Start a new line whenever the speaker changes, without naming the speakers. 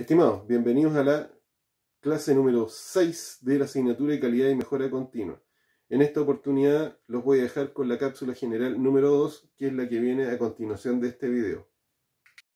Estimados, bienvenidos a la clase número 6 de la asignatura de calidad y mejora continua. En esta oportunidad los voy a dejar con la cápsula general número 2, que es la que viene a continuación de este video.